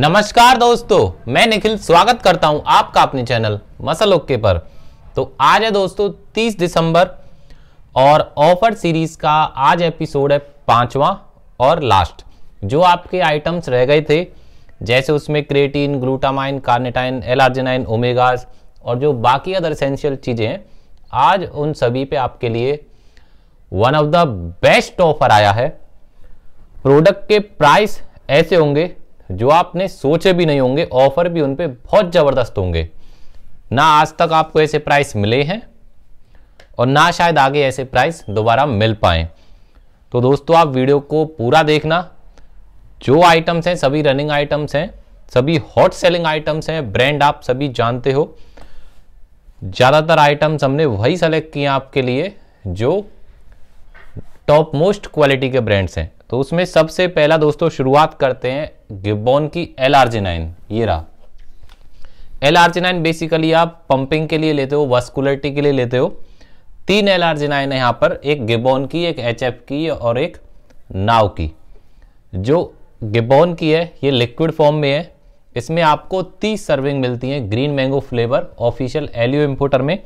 नमस्कार दोस्तों मैं निखिल स्वागत करता हूं आपका अपने चैनल मसल ओके पर तो आज है दोस्तों 30 दिसंबर और ऑफर सीरीज का आज एपिसोड है पांचवा और लास्ट जो आपके आइटम्स रह गए थे जैसे उसमें creatine glutamine carnitine L arginine omegas और जो बाकी अदर असेंशियल चीज़ें हैं आज उन सभी पे आपके लिए one of the best offer आया है प्रोडक्ट के प्राइस ऐसे होंगे जो आपने सोचे भी नहीं होंगे ऑफर भी उन पर बहुत ज़बरदस्त होंगे ना आज तक आपको ऐसे प्राइस मिले हैं और ना शायद आगे ऐसे प्राइस दोबारा मिल पाए तो दोस्तों आप वीडियो को पूरा देखना जो आइटम्स हैं सभी रनिंग आइटम्स हैं सभी हॉट सेलिंग आइटम्स हैं ब्रांड आप सभी जानते हो ज़्यादातर आइटम्स हमने वही सेलेक्ट किए आपके लिए जो टॉप मोस्ट क्वालिटी के ब्रांड्स हैं तो उसमें सबसे पहला दोस्तों शुरुआत करते हैं गिबोन की एल आर्जिनाइन ये रहा एल आर्जिनाइन बेसिकली आप पंपिंग के लिए लेते हो वस्कुलरिटी के लिए लेते हो तीन एल आर्जिनाइन है यहाँ पर एक गिबोन की एक एच की और एक नाव की जो गिबोन की है ये लिक्विड फॉर्म में है इसमें आपको तीस सर्विंग मिलती हैं ग्रीन मैंगो फ्लेवर ऑफिशियल एलियो इम्पोर्टर में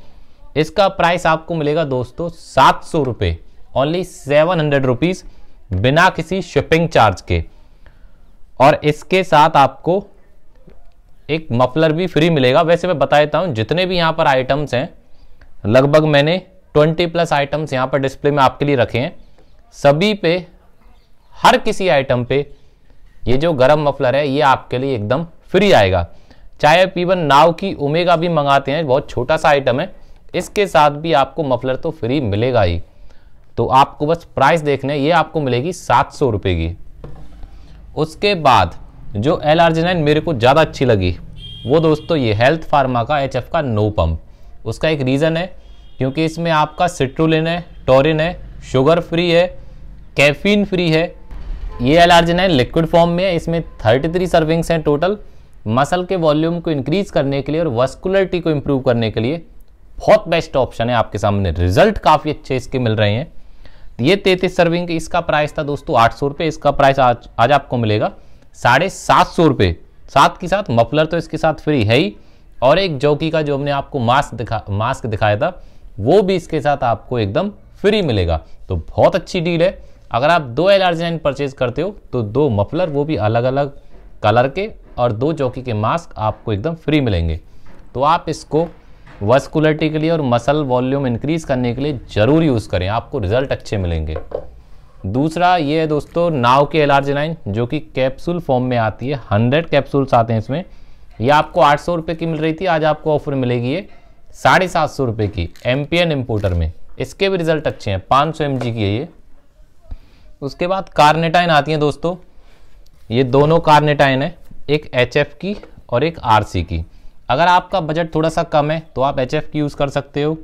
इसका प्राइस आपको मिलेगा दोस्तों सात सौ रुपये ओनली सेवन हंड्रेड रुपीज़ बिना किसी शिपिंग चार्ज के और इसके साथ आपको एक मफलर भी फ्री मिलेगा वैसे मैं बता देता हूँ जितने भी यहाँ पर आइटम्स हैं लगभग मैंने 20 प्लस आइटम्स यहाँ पर डिस्प्ले में आपके लिए रखे हैं सभी पे हर किसी आइटम पे ये जो गरम मफलर है ये आपके लिए एकदम फ्री आएगा चाहे आप इवन नाव की उमेगा भी मंगाते हैं बहुत छोटा सा आइटम है इसके साथ भी आपको मफलर तो फ्री मिलेगा ही तो आपको बस प्राइस देखना है ये आपको मिलेगी सात सौ की उसके बाद जो एल आर जी मेरे को ज़्यादा अच्छी लगी वो दोस्तों ये हेल्थ फार्मा का एच का नो पम्प उसका एक रीज़न है क्योंकि इसमें आपका सिट्रोलिन है टोरिन है शुगर फ्री है कैफीन फ्री है ये L R G nine liquid form में है इसमें थर्टी थ्री सर्विंग्स हैं टोटल मसल के वॉल्यूम को इंक्रीज़ करने के लिए और वस्कुलरिटी को इम्प्रूव करने के लिए बहुत बेस्ट ऑप्शन है आपके सामने रिजल्ट काफ़ी अच्छे इसके मिल रहे हैं ये तैतीस सर्विंग इसका प्राइस था दोस्तों आठ सौ रुपये इसका प्राइस आज आज आपको मिलेगा साढ़े सात सौ रुपये साथ के साथ मफलर तो इसके साथ फ्री है ही और एक जौकी का जो हमने आपको मास्क दिखा मास्क दिखाया था वो भी इसके साथ आपको एकदम फ्री मिलेगा तो बहुत अच्छी डील है अगर आप दो एल आर परचेज करते हो तो दो मफलर वो भी अलग अलग कलर के और दो चौकी के मास्क आपको एकदम फ्री मिलेंगे तो आप इसको वस्कुलरिटी के लिए और मसल वॉल्यूम इंक्रीज करने के लिए ज़रूर यूज़ करें आपको रिजल्ट अच्छे मिलेंगे दूसरा ये है दोस्तों नाव के एल आर जो कि कैप्सूल फॉर्म में आती है हंड्रेड कैप्सूल्स आते हैं इसमें ये आपको आठ सौ रुपये की मिल रही थी आज आपको ऑफर मिलेगी ये साढ़े सात सौ रुपये की एम पी एन इम्पोर्टर में इसके भी रिजल्ट अच्छे हैं पाँच सौ एम जी की है ये उसके बाद कार्नेटाइन आती हैं दोस्तों ये दोनों कार्नेटाइन है एक एच एफ की और एक आर सी की अगर आपका बजट थोड़ा सा कम है तो आप एच की यूज़ कर सकते हो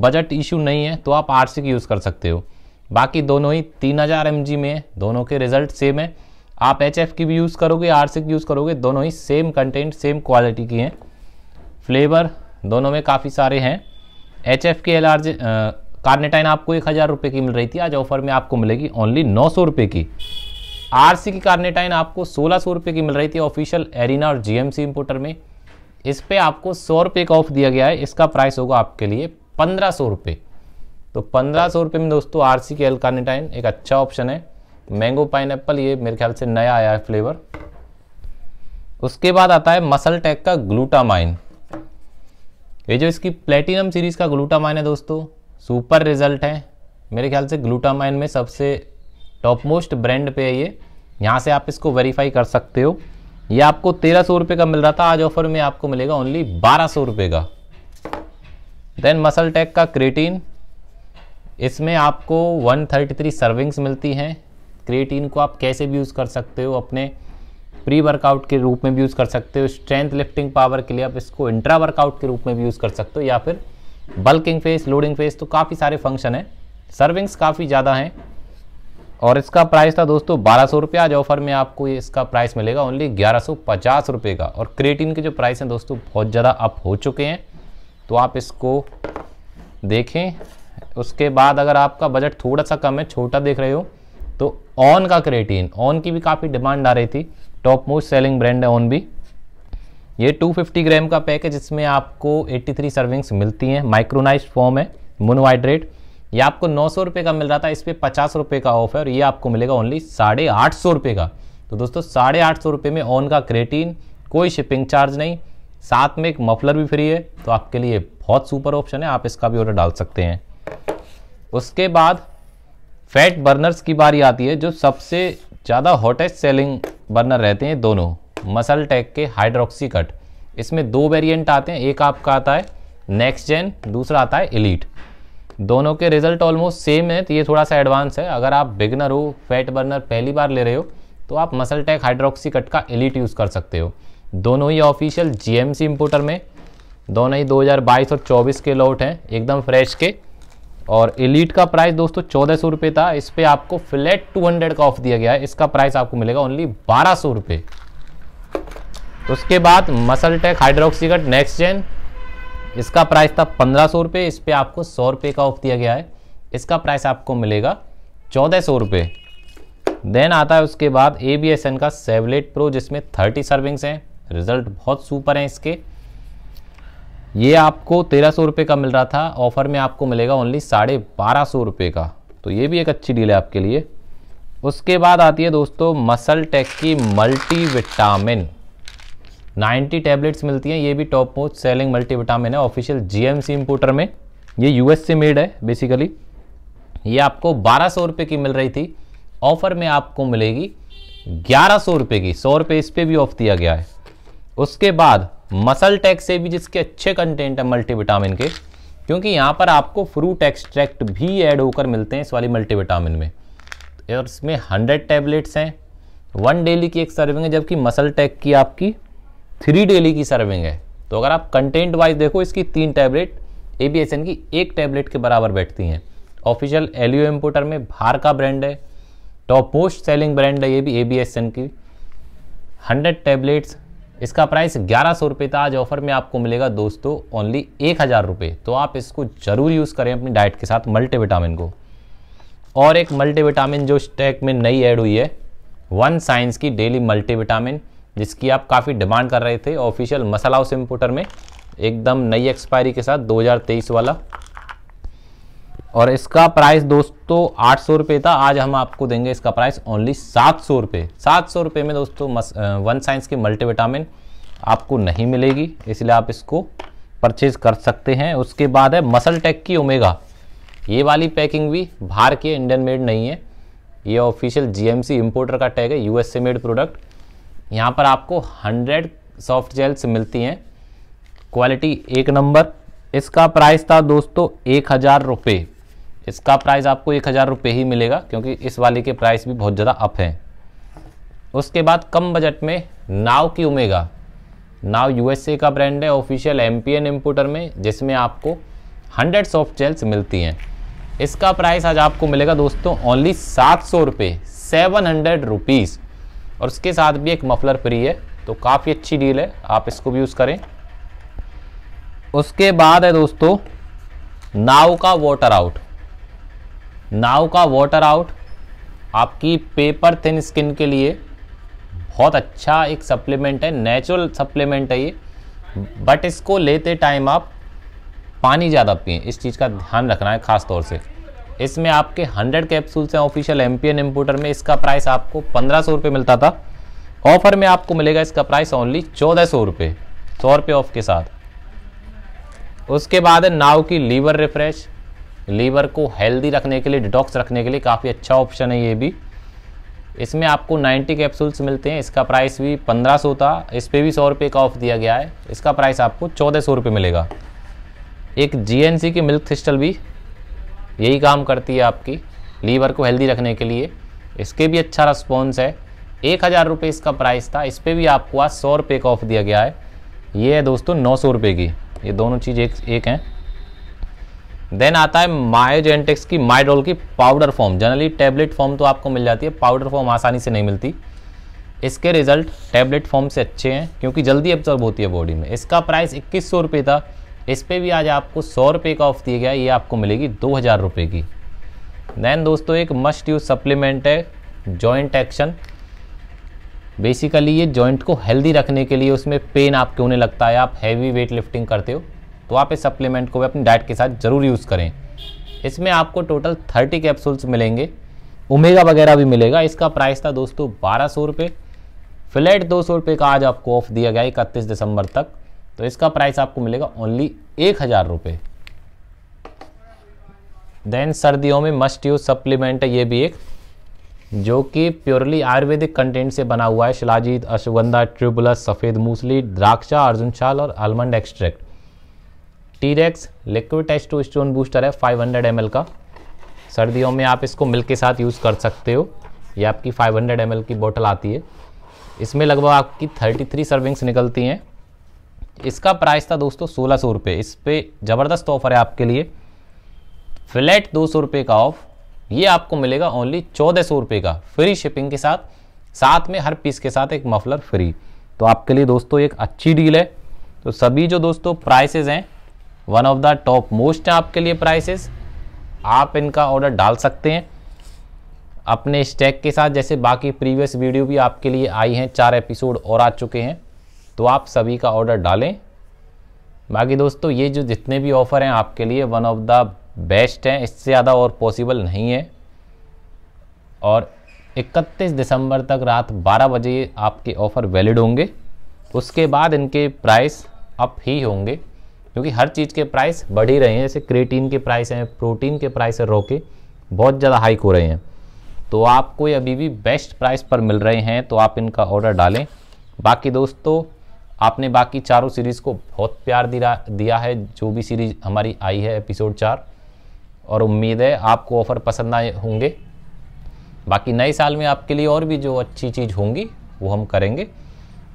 बजट इशू नहीं है तो आप आर की यूज़ कर सकते हो बाकी दोनों ही तीन हज़ार एम में है दोनों के रिजल्ट सेम है आप एच की भी यूज़ करोगे आर की यूज़ करोगे दोनों ही सेम कंटेंट सेम क्वालिटी की हैं फ्लेवर दोनों में काफ़ी सारे हैं एच एफ की एल आर कार्नेटाइन आपको एक हज़ार रुपये की मिल रही थी आज ऑफर में आपको मिलेगी ओनली नौ सौ रुपये की आरसी की कार्नेटाइन आपको सोलह सौ रुपये की मिल रही थी ऑफिशियल एरिना और जीएमसी इंपोर्टर में इस पर आपको सौ रुपये का ऑफ दिया गया है इसका प्राइस होगा आपके लिए पंद्रह सौ रुपये तो पंद्रह सौ रुपये में दोस्तों आर सी के एल्कानेटाइन एक अच्छा ऑप्शन है मैंगो पाइन ये मेरे ख्याल से नया आया है फ्लेवर उसके बाद आता है मसल टैक का ग्लूटामाइन ये जो इसकी प्लेटिनम सीरीज़ का ग्लूटामाइन है दोस्तों सुपर रिजल्ट है मेरे ख्याल से ग्लूटामाइन में सबसे टॉप मोस्ट ब्रांड पे है ये यहाँ से आप इसको वेरीफाई कर सकते हो ये आपको तेरह सौ रुपये का मिल रहा था आज ऑफर में आपको मिलेगा ओनली बारह सौ रुपये का देन मसल टेक का क्रेटीन इसमें आपको 133 सर्विंग्स मिलती हैं क्रेटीन को आप कैसे भी यूज़ कर सकते हो अपने प्री वर्कआउट के रूप में भी यूज़ कर सकते हो स्ट्रेंथ लिफ्टिंग पावर के लिए आप इसको इंट्रा वर्कआउट के रूप में भी यूज़ कर सकते हो या फिर बल्किंग फेस लोडिंग फेस तो काफ़ी सारे फंक्शन हैं सर्विंग्स काफ़ी ज़्यादा हैं और इसका प्राइस था दोस्तों बारह सौ रुपये आज ऑफर में आपको इसका प्राइस मिलेगा ओनली ग्यारह सौ पचास रुपये का और क्रेटिन के जो प्राइस हैं दोस्तों बहुत ज़्यादा अप हो चुके हैं तो आप इसको देखें उसके बाद अगर आपका बजट थोड़ा सा कम है छोटा देख रहे हो तो ऑन का क्रेटीन ऑन की भी काफ़ी डिमांड आ रही थी टॉप मोस्ट सेलिंग ब्रांड है ऑन भी ये 250 ग्राम का पैकेज इसमें आपको 83 सर्विंग्स मिलती हैं माइक्रोनाइज फॉर्म है मोनोहाइड्रेट ये आपको नौ सौ रुपये का मिल रहा था इस पर पचास रुपये का ऑफ है और ये आपको मिलेगा ओनली साढ़े आठ सौ रुपये का तो दोस्तों साढ़े आठ सौ रुपये में ऑन का क्रेटीन कोई शिपिंग चार्ज नहीं साथ में एक मफलर भी फ्री है तो आपके लिए बहुत सुपर ऑप्शन है आप इसका भी ऑर्डर डाल सकते हैं उसके बाद फैट बर्नर्स की बारी आती है जो सबसे ज़्यादा हॉटेस्ट सेलिंग बर्नर रहते हैं दोनों मसल टैक के हाइड्रोक्सी कट इसमें दो वेरिएंट आते हैं एक आपका आता है नेक्स्ट जेन दूसरा आता है इलीट दोनों के रिजल्ट ऑलमोस्ट सेम है तो ये थोड़ा सा एडवांस है अगर आप बिगनर हो फैट बर्नर पहली बार ले रहे हो तो आप मसल टैक हाइड्रोक्सी कट का एलिट यूज़ कर सकते हो दोनों ही ऑफिशियल जीएमसी इंपोर्टर में दोनों ही 2022 और 24 के लॉट हैं एकदम फ्रेश के और एलिट का प्राइस दोस्तों चौदह सौ रुपये था इस पर आपको फ्लैट हंड्रेड का ऑफ दिया गया है इसका प्राइस आपको मिलेगा ओनली बारह सौ रुपये उसके बाद Muscle Tech Hydroxycut next gen इसका प्राइस था पंद्रह सौ रुपये इस पर आपको सौ रुपये का ऑफ दिया गया है इसका प्राइस आपको मिलेगा चौदह सौ रुपये देन आता है उसके बाद ए बी एस एन का सेवलेट प्रो जिसमें थर्टी सर्विंग्स हैं रिजल्ट बहुत सुपर हैं इसके ये आपको तेरह सौ रुपये का मिल रहा था ऑफर में आपको मिलेगा ओनली साढ़े बारह सौ रुपये का तो ये भी एक अच्छी डील है आपके लिए उसके बाद आती है दोस्तों मसल टेक की मल्टी विटामिन 90 टैबलेट्स मिलती हैं ये भी टॉप मोस्ट सेलिंग मल्टीविटामिन है ऑफिशियल जीएमसी इंपोर्टर में ये यूएस से मेड है बेसिकली ये आपको बारह सौ रुपये की मिल रही थी ऑफर में आपको मिलेगी ग्यारह सौ रुपये की सौ रुपये इस पर भी ऑफ दिया गया है उसके बाद मसल टैक्स से भी जिसके अच्छे कंटेंट है मल्टीविटामिन के क्योंकि यहाँ पर आपको फ्रूट एक्सट्रैक्ट भी ऐड होकर मिलते हैं इस वाली मल्टीविटामिन में और इसमें हंड्रेड टैबलेट्स हैं वन डेली की एक सर्विंग है जबकि मसल टैक की आपकी थ्री डेली की सर्विंग है तो अगर आप कंटेंट वाइज देखो इसकी तीन टैबलेट ए की एक टैबलेट के बराबर बैठती हैं ऑफिशियल एल इम्पोर्टर में भार का ब्रांड है टॉप मोस्ट सेलिंग ब्रांड है ये भी ए की हंड्रेड टैबलेट्स इसका प्राइस ग्यारह सौ रुपये था आज ऑफर में आपको मिलेगा दोस्तों ओनली एक हज़ार रुपये तो आप इसको ज़रूर यूज़ करें अपनी डाइट के साथ मल्टीविटामिन को और एक मल्टीविटामिन जो स्टैक में नई ऐड हुई है वन साइंस की डेली मल्टीविटामिन जिसकी आप काफ़ी डिमांड कर रहे थे ऑफिशियल मसाला हाउस इम्पोर्टर में एकदम नई एक्सपायरी के साथ 2023 वाला और इसका प्राइस दोस्तों आठ सौ रुपये था आज हम आपको देंगे इसका प्राइस ओनली सात सौ रुपये सात सौ रुपये में दोस्तों मस, वन साइंस की मल्टीविटामिन आपको नहीं मिलेगी इसलिए आप इसको परचेज़ कर सकते हैं उसके बाद है मसल टेक की ओमेगा ये वाली पैकिंग भी भारतीय की इंडियन मेड नहीं है ये ऑफिशियल जीएमसी इंपोर्टर का टैग है यूएसए मेड प्रोडक्ट यहाँ पर आपको हंड्रेड सॉफ्ट जेल्स मिलती हैं क्वालिटी एक नंबर इसका प्राइस था दोस्तों एक हज़ार रुपये इसका प्राइस आपको एक हज़ार रुपये ही मिलेगा क्योंकि इस वाले के प्राइस भी बहुत ज़्यादा अप हैं उसके बाद कम बजट में नाव की उमेगा नाव यूएसए का ब्रांड है ऑफिशियल एम पी में जिसमें आपको हंड्रेड सॉफ्ट जेल्स मिलती हैं इसका प्राइस आज आपको मिलेगा दोस्तों ओनली सात सौ रुपये सेवन हंड्रेड रुपीज़ और उसके साथ भी एक मफलर फ्री है तो काफ़ी अच्छी डील है आप इसको भी यूज़ करें उसके बाद है दोस्तों नाव का वाटर आउट नाव का वाटर आउट आपकी पेपर थिन स्किन के लिए बहुत अच्छा एक सप्लीमेंट है नेचुरल सप्लीमेंट है ये बट इसको लेते टाइम आप पानी ज़्यादा पिए इस चीज़ का ध्यान रखना है ख़ास तौर से इसमें आपके 100 कैप्सूल्स हैं ऑफिशियल एमपीएन इम्पोर्टर में इसका प्राइस आपको पंद्रह सौ रुपये मिलता था ऑफर में आपको मिलेगा इसका प्राइस ऑनली चौदह सौ रुपये सौ रुपये ऑफ के साथ उसके बाद है नाव की लीवर रिफ्रेश लीवर को हेल्दी रखने के लिए डिटॉक्स रखने के लिए काफ़ी अच्छा ऑप्शन है ये भी इसमें आपको 90 कैप्सूल्स मिलते हैं इसका प्राइस भी 1500 था इस पर भी सौ रुपये का ऑफ दिया गया है इसका प्राइस आपको चौदह सौ रुपये मिलेगा एक जीएनसी की मिल्क थिस्टल भी यही काम करती है आपकी लीवर को हेल्दी रखने के लिए इसके भी अच्छा रिस्पॉन्स है एक हज़ार रुपये इसका प्राइस था इस पर भी आपको आज सौ रुपये का ऑफ दिया गया है ये है दोस्तों नौ सौ रुपये की ये दोनों चीज़ एक एक हैं देन आता है मायोजेंटेक्स की माइडोल की powder form generally tablet form तो आपको मिल जाती है पाउडर फॉर्म आसानी से नहीं मिलती इसके रिजल्ट टैबलेट फॉर्म से अच्छे हैं क्योंकि जल्दी एब्जॉर्ब होती है बॉडी में इसका प्राइस इक्कीस सौ रुपये था इस पर भी आज आपको सौ रुपये का ऑफ दिया गया ये आपको मिलेगी दो हज़ार रुपये की दैन दोस्तों एक मस्ट यूज सप्लीमेंट है जॉइंट एक्शन बेसिकली ये जॉइंट को हेल्दी रखने के लिए उसमें पेन आपके होने लगता है आप हैवी वेट लिफ्टिंग करते हो तो आप इस सप्लीमेंट को भी अपनी डाइट के साथ ज़रूर यूज़ करें इसमें आपको टोटल थर्टी कैप्सूल्स मिलेंगे उमेगा वगैरह भी मिलेगा इसका प्राइस था दोस्तों बारह सौ रुपये फ्लैट दो सौ रुपये का आज आपको ऑफ दिया गया इकतीस दिसंबर तक तो इसका प्राइस आपको मिलेगा ओनली एक हज़ार रुपये देन सर्दियों में मस्ट यूज सप्लीमेंट ये भी एक जो कि प्योरली आयुर्वेदिक कंटेंट से बना हुआ है शिलाजीत अश्वगंधा ट्रिबुलस सफ़ेद मूसली द्राक्षा अर्जुन छाल और almond extract T Rex liquid test stone booster है 500 एल का सर्दियों में आप इसको मिल्क के साथ यूज़ कर सकते हो ये आपकी 500 एल की बोतल आती है इसमें लगभग आपकी 33 सर्विंग्स निकलती हैं इसका प्राइस था दोस्तों सोलह सौ रुपये इस पर ज़बरदस्त ऑफर है आपके लिए फ्लैट दो सौ रुपये का ऑफ ये आपको मिलेगा ओनली चौदह सौ रुपये का फ्री शिपिंग के साथ साथ में हर पीस के साथ एक मफलर फ्री तो आपके लिए दोस्तों एक अच्छी डील है तो सभी जो दोस्तों प्राइसेज हैं one of the top most हैं आपके लिए प्राइसेस आप इनका ऑर्डर डाल सकते हैं अपने स्टैक के साथ जैसे बाकी प्रीवियस वीडियो भी आपके लिए आई हैं चार एपिसोड और आ चुके हैं तो आप सभी का ऑर्डर डालें बाकी दोस्तों ये जो जितने भी ऑफ़र हैं आपके लिए वन ऑफ द बेस्ट हैं इससे ज़्यादा और पॉसिबल नहीं है और 31 दिसंबर तक रात 12 बजे आपके ऑफ़र वैलिड होंगे उसके बाद इनके प्राइस अप ही होंगे क्योंकि हर चीज़ के प्राइस बढ़ ही रहे हैं जैसे क्रेटीन के प्राइस हैं प्रोटीन के प्राइस है रोके बहुत ज़्यादा हाइक हो रहे हैं तो आपको ये अभी भी बेस्ट प्राइस पर मिल रहे हैं तो आप इनका ऑर्डर डालें बाकी दोस्तों आपने बाकी चारों सीरीज़ को बहुत प्यार दिला दिया है जो भी सीरीज हमारी आई है एपिसोड चार और उम्मीद है आपको ऑफ़र पसंद आए होंगे बाकी नए साल में आपके लिए और भी जो अच्छी चीज़ होंगी वो हम करेंगे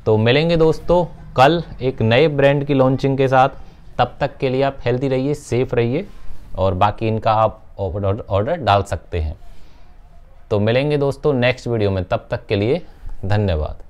तो मिलेंगे दोस्तों कल एक नए ब्रांड की लॉन्चिंग के साथ तब तक के लिए आप हेल्दी रहिए सेफ रहिए और बाकी इनका आप ऑर्डर ऑर्डर डाल सकते हैं तो मिलेंगे दोस्तों नेक्स्ट वीडियो में तब तक के लिए धन्यवाद